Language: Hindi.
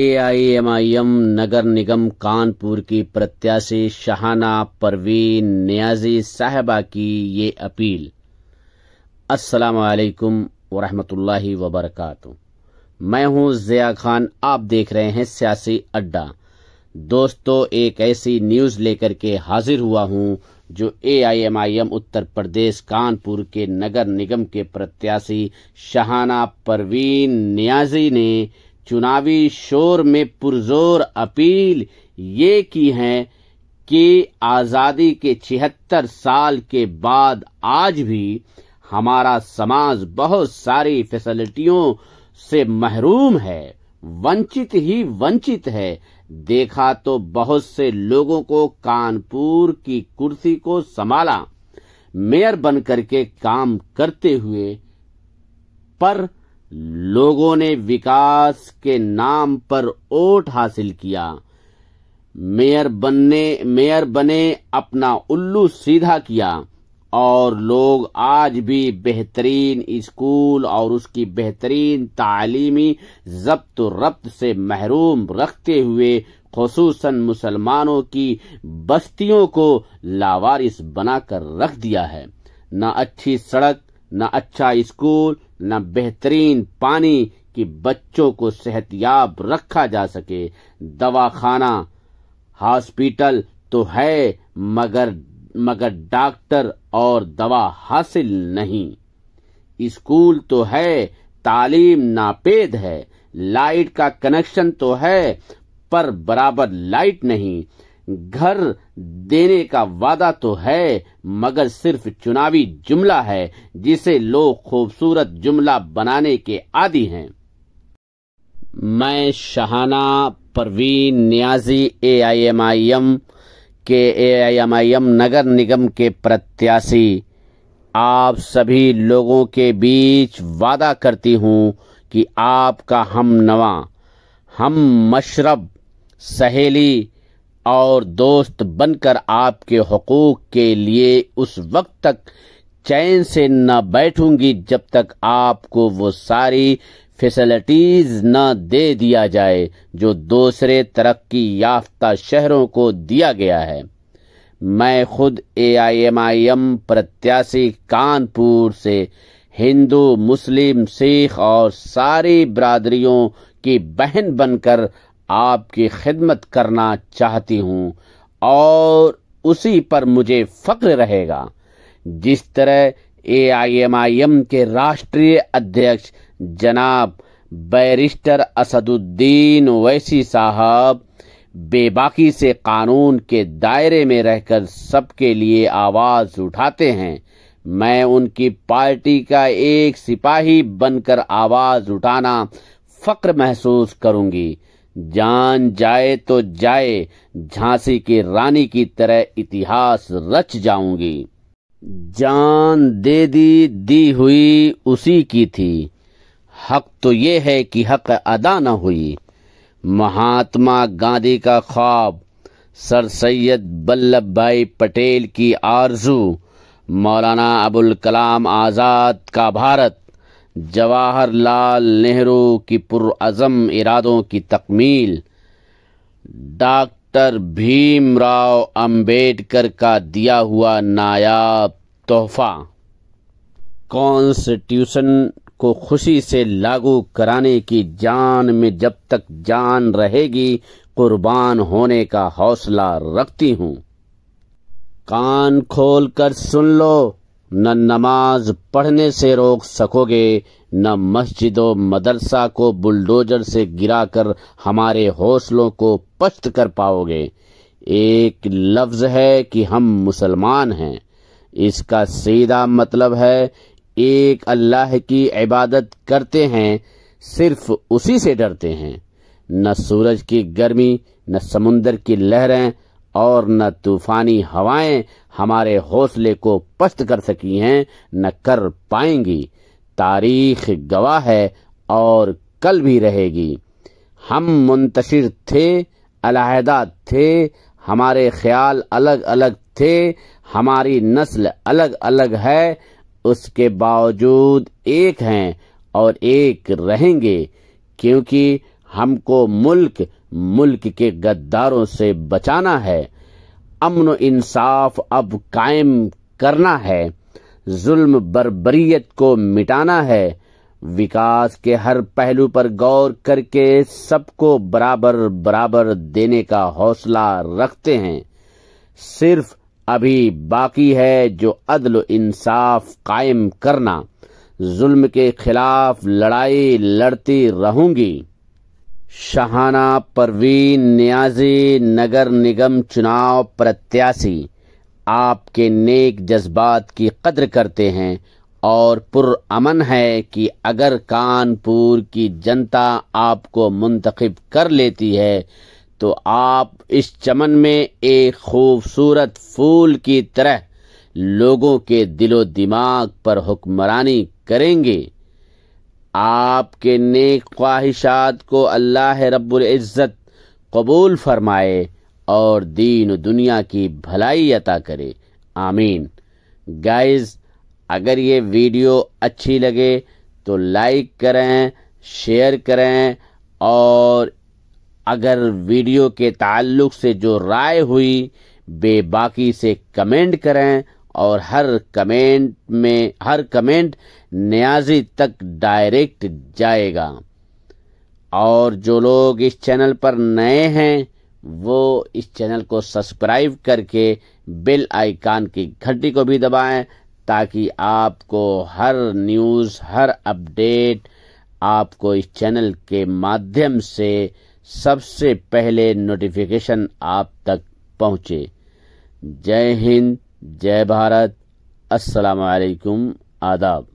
एआईएमआईएम नगर निगम कानपुर की प्रत्याशी शाहना परवीन न्याजी साहबा की ये अपील अस्सलाम वालेकुम वरहमतुल्लाहि वबरकातु मैं हूं जिया खान आप देख रहे हैं सियासी अड्डा दोस्तों एक ऐसी न्यूज लेकर के हाजिर हुआ हूं जो एआईएमआईएम उत्तर प्रदेश कानपुर के नगर निगम के प्रत्याशी शाहना परवीन न्याजी ने चुनावी शोर में पुरजोर अपील ये की है कि आजादी के छिहत्तर साल के बाद आज भी हमारा समाज बहुत सारी फैसिलिटियों से महरूम है वंचित ही वंचित है देखा तो बहुत से लोगों को कानपुर की कुर्सी को संभाला मेयर बनकर के काम करते हुए पर लोगों ने विकास के नाम पर वोट हासिल किया मेयर बनने मेयर बने अपना उल्लू सीधा किया और लोग आज भी बेहतरीन स्कूल और उसकी बेहतरीन तालीमी जब्त रब्त से महरूम रखते हुए खसूस मुसलमानों की बस्तियों को लावारिस बनाकर रख दिया है न अच्छी सड़क न अच्छा स्कूल न बेहतरीन पानी कि बच्चों को याब रखा जा सके दवाखाना हॉस्पिटल तो है मगर मगर डॉक्टर और दवा हासिल नहीं स्कूल तो है तालीम नापेद है लाइट का कनेक्शन तो है पर बराबर लाइट नहीं घर देने का वादा तो है मगर सिर्फ चुनावी जुमला है जिसे लोग खूबसूरत जुमला बनाने के आदि हैं मैं Shahana Parveen Niazi A I M I M के A I M I M नगर निगम के प्रत्याशी आप सभी लोगों के बीच वादा करती हूँ कि आपका हम नवा हम मशरब सहेली और दोस्त बनकर आपके हकूक़ के लिए उस वक्त तक चैन से न बैठूंगी जब तक आपको वो सारी फैसिलिटीज न दे दिया जाए जो दूसरे तरक्की याफ्ता शहरों को दिया गया है मैं खुद ए आई एम आई एम प्रत्याशी कानपुर से हिंदू मुस्लिम सिख और सारी बरादरियों की बहन बनकर आपकी खिदमत करना चाहती हूँ और उसी पर मुझे फक्र रहेगा जिस तरह ए आई एम आई एम के राष्ट्रीय अध्यक्ष जनाब बैरिस्टर असदुद्दीन वैसी साहब बेबाकी से कानून के दायरे में रहकर सबके लिए आवाज उठाते हैं मैं उनकी पार्टी का एक सिपाही बनकर आवाज उठाना फक्र महसूस करूंगी जान जाए तो जाए झांसी की रानी की तरह इतिहास रच जाऊंगी जान दे दी दी हुई उसी की थी हक तो ये है कि हक अदा न हुई महात्मा गांधी का ख्वाब सर सैयद वल्लभ भाई पटेल की आरजू मौलाना अबुल कलाम आज़ाद का भारत जवाहरलाल नेहरू की पुरज़म इरादों की तकमील डॉक्टर भीमराव अंबेडकर का दिया हुआ नायाब तोहफा कॉन्स्टिट्यूशन को खुशी से लागू कराने की जान में जब तक जान रहेगी कुर्बान होने का हौसला रखती हूँ कान खोल कर सुन लो न नमाज पढ़ने से रोक सकोगे न मस्जिद व मदरसा को बुलडोजर से गिराकर हमारे हौसलों को पस्त कर पाओगे एक लफ्ज है कि हम मुसलमान हैं इसका सीधा मतलब है एक अल्लाह की इबादत करते हैं सिर्फ उसी से डरते हैं न सूरज की गर्मी न समुंदर की लहरें और न तूफानी हवाएं हमारे हौसले को पस्त कर सकी हैं न कर पाएंगी तारीख गवाह है और कल भी रहेगी हम मुंतशिर थे अलहदा थे हमारे ख्याल अलग अलग थे हमारी नस्ल अलग अलग है उसके बावजूद एक हैं और एक रहेंगे क्योंकि हमको मुल्क मुल्क के गद्दारों से बचाना है अमन इंसाफ अब कायम करना है जुल्म बरबरीत को मिटाना है विकास के हर पहलू पर गौर करके सबको बराबर बराबर देने का हौसला रखते हैं सिर्फ अभी बाकी है जो अदल इंसाफ कायम करना जुल्म के खिलाफ लड़ाई लड़ती रहूंगी शाहाना परवीन न्याजी नगर निगम चुनाव प्रत्याशी आपके नेक जज्बात की कद्र करते हैं और पुरअमन है कि अगर कानपुर की जनता आपको मुंतखब कर लेती है तो आप इस चमन में एक खूबसूरत फूल की तरह लोगों के दिलो दिमाग पर हुक्मरानी करेंगे आपके नेक ख्वाहिशात को अल्लाह रब्ज़त कबूल फरमाए और दीन दुनिया की भलाई अता करे आमीन गाइस अगर ये वीडियो अच्छी लगे तो लाइक करें शेयर करें और अगर वीडियो के ताल्लुक से जो राय हुई बेबाकी से कमेंट करें और हर कमेंट में हर कमेंट न्याजी तक डायरेक्ट जाएगा और जो लोग इस चैनल पर नए हैं वो इस चैनल को सब्सक्राइब करके बेल आइकान की घंटी को भी दबाएं ताकि आपको हर न्यूज़ हर अपडेट आपको इस चैनल के माध्यम से सबसे पहले नोटिफिकेशन आप तक पहुंचे जय हिंद जय भारत अस्सलाम वालेकुम आदाब